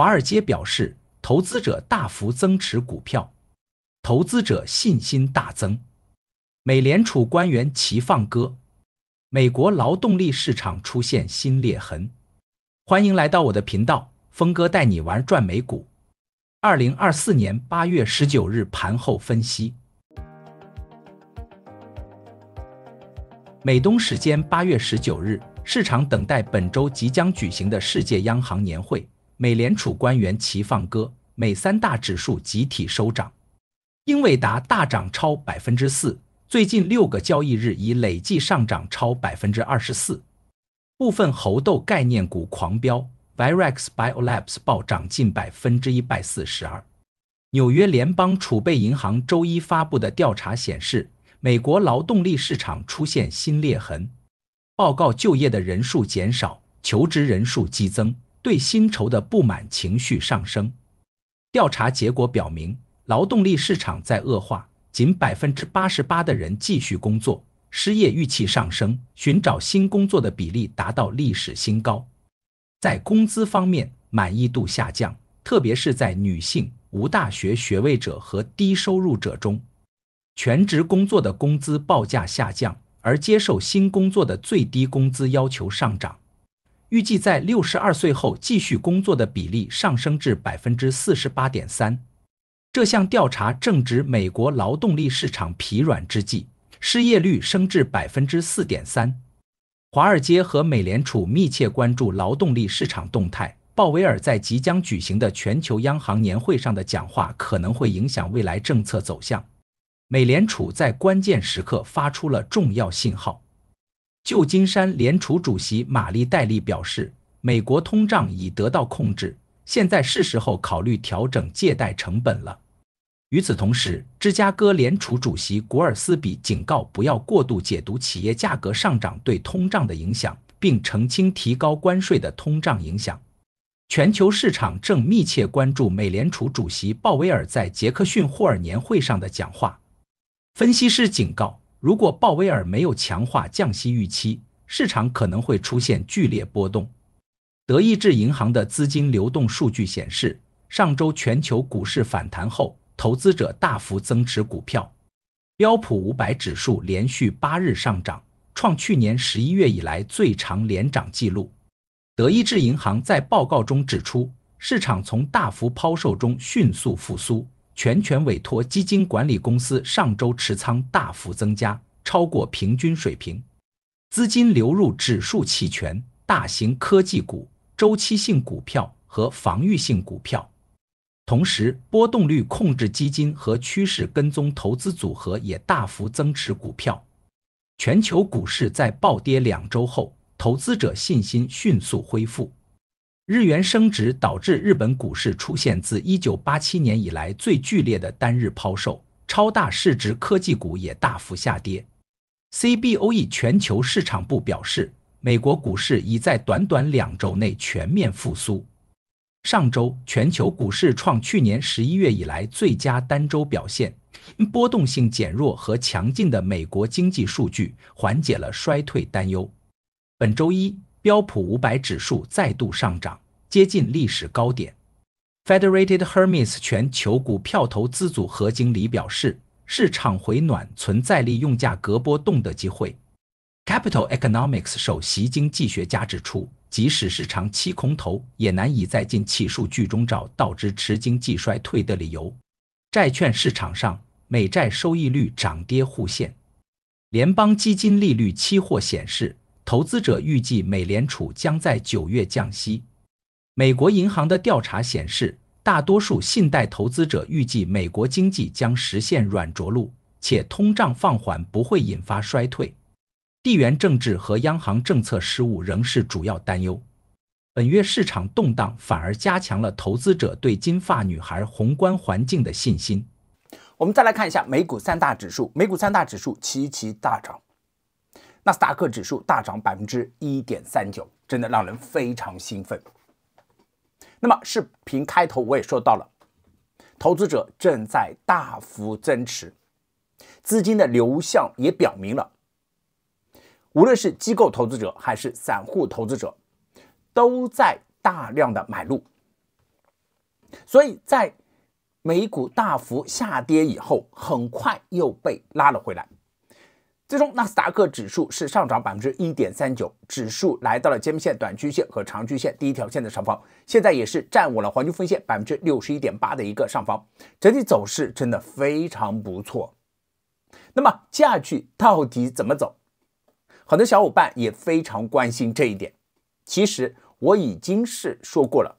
华尔街表示，投资者大幅增持股票，投资者信心大增。美联储官员齐放歌，美国劳动力市场出现新裂痕。欢迎来到我的频道，峰哥带你玩赚美股。二零二四年八月十九日盘后分析。美东时间八月十九日，市场等待本周即将举行的世界央行年会。美联储官员齐放歌，美三大指数集体收涨，英伟达大涨超百分之四，最近六个交易日已累计上涨超百分之二十四，部分猴痘概念股狂飙 v i r e x Biolabs 暴涨近百分之一百四十二。纽约联邦储备银行周一发布的调查显示，美国劳动力市场出现新裂痕，报告就业的人数减少，求职人数激增。对薪酬的不满情绪上升。调查结果表明，劳动力市场在恶化，仅百分之八十八的人继续工作，失业预期上升，寻找新工作的比例达到历史新高。在工资方面，满意度下降，特别是在女性、无大学学位者和低收入者中。全职工作的工资报价下降，而接受新工作的最低工资要求上涨。预计在六十二岁后继续工作的比例上升至百分之四十八点三。这项调查正值美国劳动力市场疲软之际，失业率升至百分之四点三。华尔街和美联储密切关注劳动力市场动态。鲍威尔在即将举行的全球央行年会上的讲话可能会影响未来政策走向。美联储在关键时刻发出了重要信号。旧金山联储主席玛丽戴利表示，美国通胀已得到控制，现在是时候考虑调整借贷成本了。与此同时，芝加哥联储主席古尔斯比警告不要过度解读企业价格上涨对通胀的影响，并澄清提高关税的通胀影响。全球市场正密切关注美联储主席鲍威尔在杰克逊霍尔年会上的讲话。分析师警告。如果鲍威尔没有强化降息预期，市场可能会出现剧烈波动。德意志银行的资金流动数据显示，上周全球股市反弹后，投资者大幅增持股票，标普五百指数连续八日上涨，创去年十一月以来最长连涨记录。德意志银行在报告中指出，市场从大幅抛售中迅速复苏。全权委托基金管理公司上周持仓大幅增加，超过平均水平。资金流入指数期权、大型科技股、周期性股票和防御性股票。同时，波动率控制基金和趋势跟踪投资组合也大幅增持股票。全球股市在暴跌两周后，投资者信心迅速恢复。日元升值导致日本股市出现自1987年以来最剧烈的单日抛售，超大市值科技股也大幅下跌。CBOE 全球市场部表示，美国股市已在短短两周内全面复苏。上周，全球股市创去年11月以来最佳单周表现，波动性减弱和强劲的美国经济数据缓解了衰退担忧。本周一。标普五百指数再度上涨，接近历史高点。Federated Hermes 全球股票投资组合经理表示，市场回暖存在利用价格波动的机会。Capital Economics 首席经济学家指出，即使市场期空头，也难以在近期数据中找到支持经济衰退的理由。债券市场上，美债收益率涨跌互现。联邦基金利率期货显示。投资者预计美联储将在九月降息。美国银行的调查显示，大多数信贷投资者预计美国经济将实现软着陆，且通胀放缓不会引发衰退。地缘政治和央行政策失误仍是主要担忧。本月市场动荡反而加强了投资者对“金发女孩”宏观环境的信心。我们再来看一下美股三大指数，美股三大指数齐齐大涨。纳斯达克指数大涨百分之一点三九，真的让人非常兴奋。那么，视频开头我也说到了，投资者正在大幅增持，资金的流向也表明了，无论是机构投资者还是散户投资者，都在大量的买入。所以在美股大幅下跌以后，很快又被拉了回来。最终，纳斯达克指数是上涨百分之一点三九，指数来到了均线、短均线和长均线第一条线的上方，现在也是站稳了黄金分线百分之六十一点八的一个上方，整体走势真的非常不错。那么下去到底怎么走？很多小伙伴也非常关心这一点。其实我已经是说过了，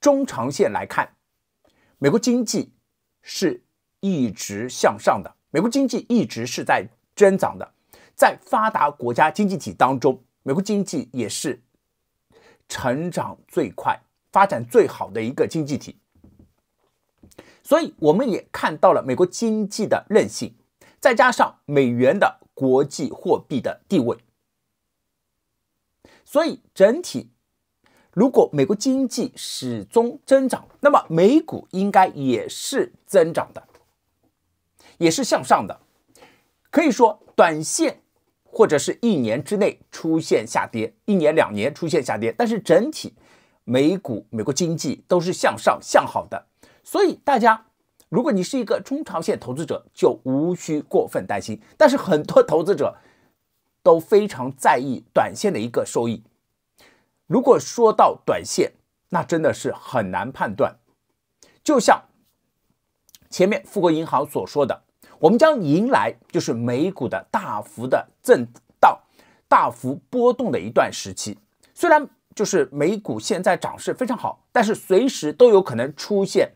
中长线来看，美国经济是一直向上的。美国经济一直是在增长的，在发达国家经济体当中，美国经济也是成长最快、发展最好的一个经济体。所以，我们也看到了美国经济的韧性，再加上美元的国际货币的地位，所以整体，如果美国经济始终增长，那么美股应该也是增长的。也是向上的，可以说短线或者是一年之内出现下跌，一年两年出现下跌，但是整体美股、美国经济都是向上向好的。所以大家，如果你是一个中长线投资者，就无需过分担心。但是很多投资者都非常在意短线的一个收益。如果说到短线，那真的是很难判断。就像前面富国银行所说的。我们将迎来就是美股的大幅的震荡、大幅波动的一段时期。虽然就是美股现在涨势非常好，但是随时都有可能出现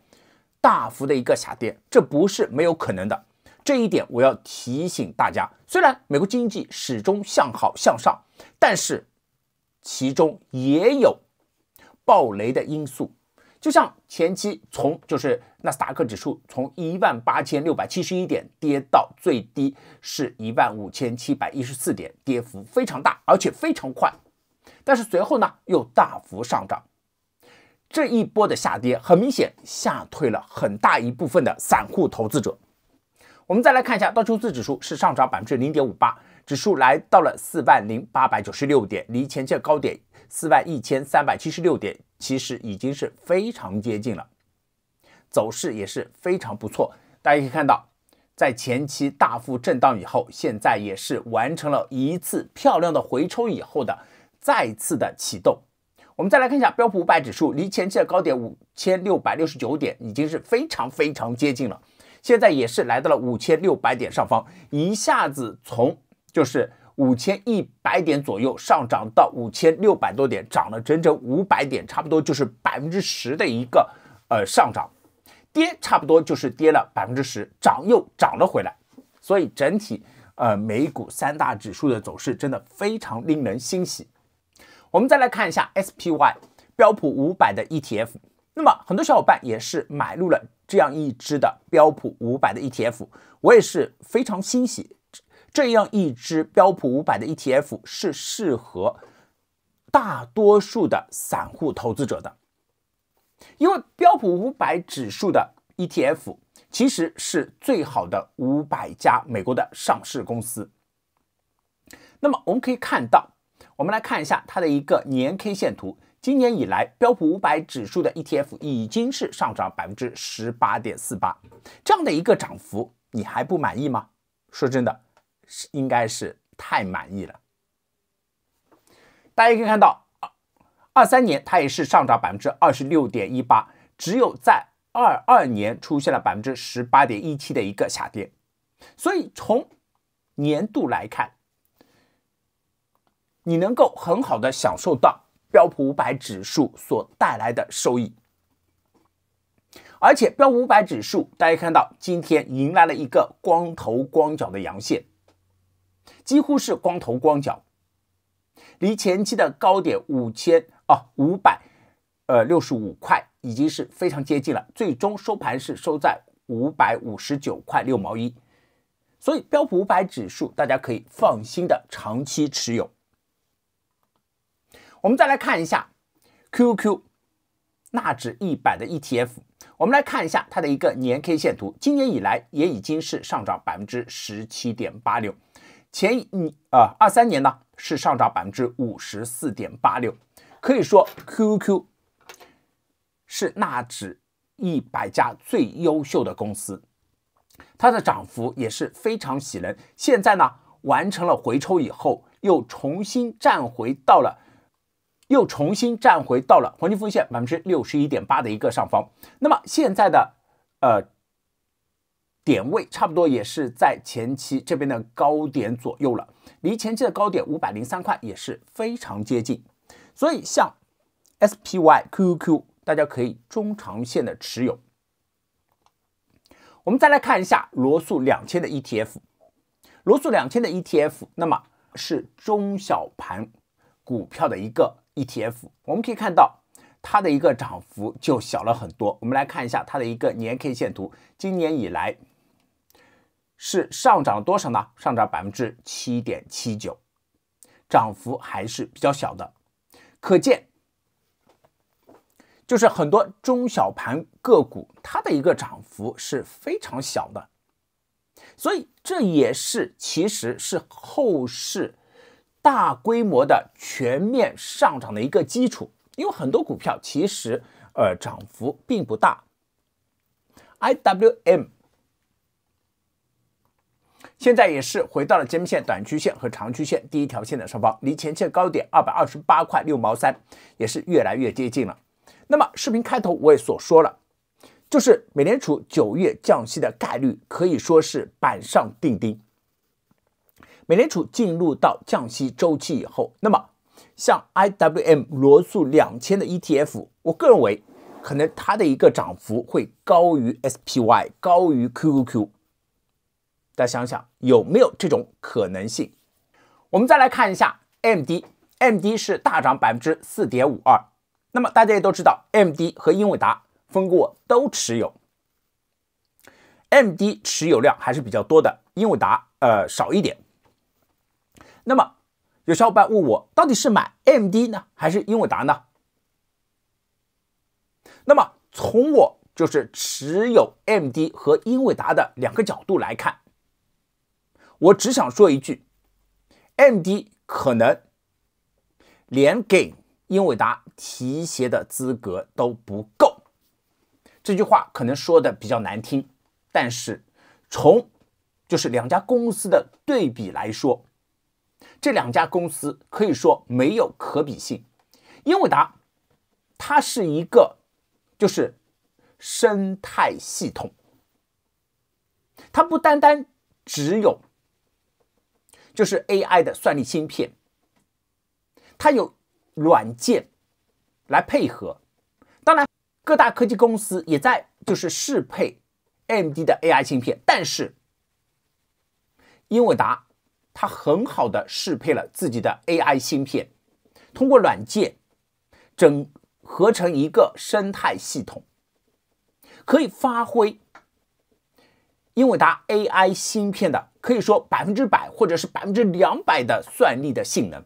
大幅的一个下跌，这不是没有可能的。这一点我要提醒大家：虽然美国经济始终向好向上，但是其中也有暴雷的因素。就像前期从就是纳斯达克指数从一万八千六百七十一点跌到最低是一万五千七百一十四点，跌幅非常大，而且非常快。但是随后呢又大幅上涨，这一波的下跌很明显吓退了很大一部分的散户投资者。我们再来看一下道琼斯指数是上涨百分之零点五八，指数来到了四万零八百九十六点，离前的高点。四万一千三百七十六点，其实已经是非常接近了，走势也是非常不错。大家可以看到，在前期大幅震荡以后，现在也是完成了一次漂亮的回抽以后的再次的启动。我们再来看一下标普五百指数，离前期的高点五千六百六十九点已经是非常非常接近了，现在也是来到了五千六百点上方，一下子从就是。五千一百点左右上涨到五千六百多点，涨了整整五百点，差不多就是百分之十的一个呃上涨，跌差不多就是跌了百分之十，涨又涨了回来，所以整体呃美股三大指数的走势真的非常令人欣喜。我们再来看一下 SPY 标普五百的 ETF，那么很多小伙伴也是买入了这样一支的标普五百的 ETF，我也是非常欣喜。这样一只标普五百的 ETF 是适合大多数的散户投资者的，因为标普五百指数的 ETF 其实是最好的五百家美国的上市公司。那么我们可以看到，我们来看一下它的一个年 K 线图。今年以来，标普五百指数的 ETF 已经是上涨百分之十八点四八，这样的一个涨幅，你还不满意吗？说真的。应该是太满意了。大家可以看到，二二三年它也是上涨百分之二十六点一八，只有在二二年出现了百分之十八点一七的一个下跌。所以从年度来看，你能够很好的享受到标普五百指数所带来的收益。而且标普五百指数，大家看到今天迎来了一个光头光脚的阳线。几乎是光头光脚，离前期的高点五千哦五百，呃六十五块已经是非常接近了。最终收盘是收在五百五十九块六毛一，所以标普五百指数大家可以放心的长期持有。我们再来看一下 QQ 纳指一百的 ETF，我们来看一下它的一个年 K 线图，今年以来也已经是上涨百分之十七点八六。前一呃二三年呢是上涨百分之五十四点八六，可以说 QQ 是纳指一百家最优秀的公司，它的涨幅也是非常喜人。现在呢完成了回抽以后，又重新站回到了，又重新站回到了黄金分线百分之六十一点八的一个上方。那么现在的呃。点位差不多也是在前期这边的高点左右了，离前期的高点五百零三块也是非常接近，所以像 S P Y Q Q，大家可以中长线的持有。我们再来看一下罗素两千的 E T F，罗素两千的 E T F，那么是中小盘股票的一个 E T F，我们可以看到它的一个涨幅就小了很多。我们来看一下它的一个年 K 线图，今年以来。是上涨了多少呢？上涨百分之七点七九，涨幅还是比较小的。可见，就是很多中小盘个股它的一个涨幅是非常小的，所以这也是其实是后市大规模的全面上涨的一个基础，因为很多股票其实呃涨幅并不大。IWM。现在也是回到了均线短曲线和长曲线第一条线的上方，离前期高点二百二十八块六毛三也是越来越接近了。那么视频开头我也所说了，就是美联储九月降息的概率可以说是板上钉钉。美联储进入到降息周期以后，那么像 IWM 罗素两千的 ETF，我个人认为可能它的一个涨幅会高于 SPY，高于 QQQ。大家想想有没有这种可能性？我们再来看一下 MD，MD 是大涨百分之四点五二。那么大家也都知道，MD 和英伟达，分过都持有。MD 持有量还是比较多的，英伟达呃少一点。那么有小伙伴问我，到底是买 MD 呢，还是英伟达呢？那么从我就是持有 MD 和英伟达的两个角度来看。我只想说一句 m d 可能连给英伟达提鞋的资格都不够。这句话可能说的比较难听，但是从就是两家公司的对比来说，这两家公司可以说没有可比性。英伟达它是一个就是生态系统，它不单单只有。就是 AI 的算力芯片，它有软件来配合。当然，各大科技公司也在就是适配 MD 的 AI 芯片，但是英伟达它很好的适配了自己的 AI 芯片，通过软件整合成一个生态系统，可以发挥。英伟达 AI 芯片的可以说百分之百，或者是百分之两百的算力的性能，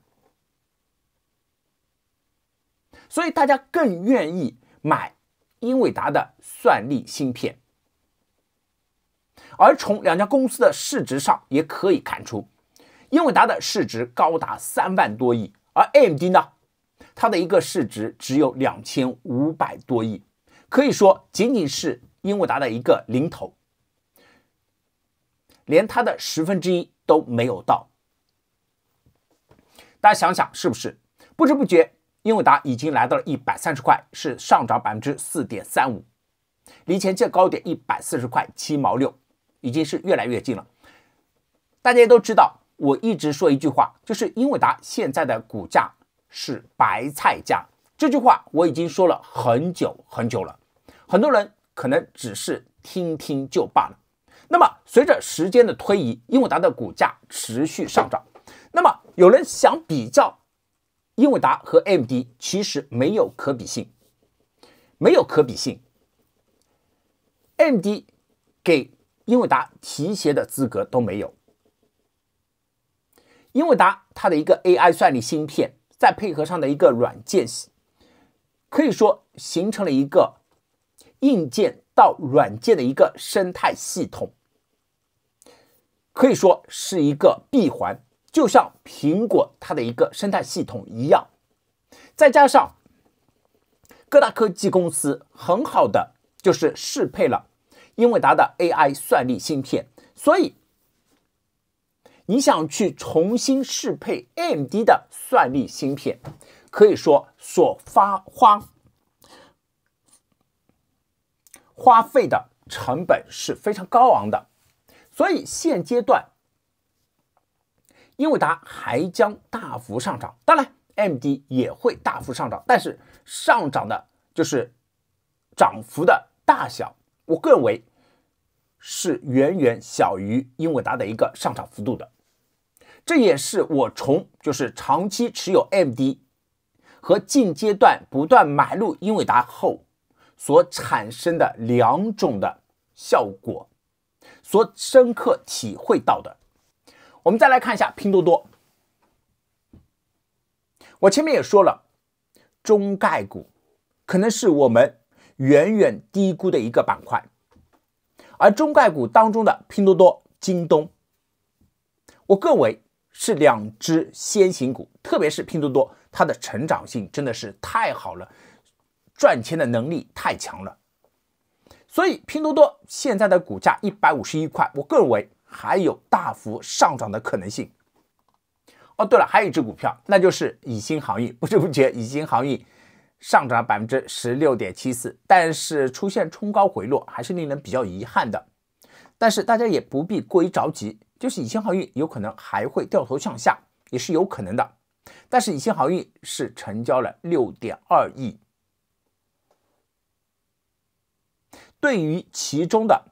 所以大家更愿意买英伟达的算力芯片。而从两家公司的市值上也可以看出，英伟达的市值高达三万多亿，而 AMD 呢，它的一个市值只有两千五百多亿，可以说仅仅是英伟达的一个零头。连它的十分之一都没有到，大家想想是不是？不知不觉，英伟达已经来到了一百三十块，是上涨百分之四点三五，离前界高点一百四十块七毛六已经是越来越近了。大家都知道，我一直说一句话，就是英伟达现在的股价是白菜价。这句话我已经说了很久很久了，很多人可能只是听听就罢了。那么，随着时间的推移，英伟达的股价持续上涨。那么，有人想比较英伟达和 MD，其实没有可比性，没有可比性。MD 给英伟达提鞋的资格都没有。英伟达它的一个 AI 算力芯片，再配合上的一个软件，可以说形成了一个硬件到软件的一个生态系统。可以说是一个闭环，就像苹果它的一个生态系统一样。再加上各大科技公司很好的就是适配了英伟达的 AI 算力芯片，所以你想去重新适配 AMD 的算力芯片，可以说所花花费的成本是非常高昂的。所以现阶段，英伟达还将大幅上涨，当然，MD 也会大幅上涨，但是上涨的，就是涨幅的大小，我个人认为是远远小于英伟达的一个上涨幅度的。这也是我从就是长期持有 MD 和近阶段不断买入英伟达后所产生的两种的效果。所深刻体会到的。我们再来看一下拼多多。我前面也说了，中概股可能是我们远远低估的一个板块，而中概股当中的拼多多、京东，我个为是两只先行股，特别是拼多多，它的成长性真的是太好了，赚钱的能力太强了。所以，拼多多现在的股价一百五十一块，我个人认为还有大幅上涨的可能性。哦，对了，还有一只股票，那就是以新航运。不知不觉以新航运上涨百分之十六点七四，但是出现冲高回落还是令人比较遗憾的。但是大家也不必过于着急，就是以新航运有可能还会掉头向下，也是有可能的。但是以新航运是成交了六点二亿。对于其中的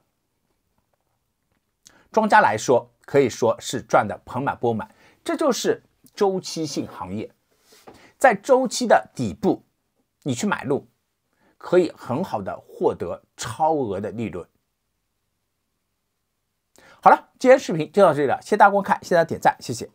庄家来说，可以说是赚的盆满钵满。这就是周期性行业，在周期的底部，你去买入，可以很好的获得超额的利润。好了，今天视频就到这里了，谢谢大家观看，谢谢大家点赞，谢谢。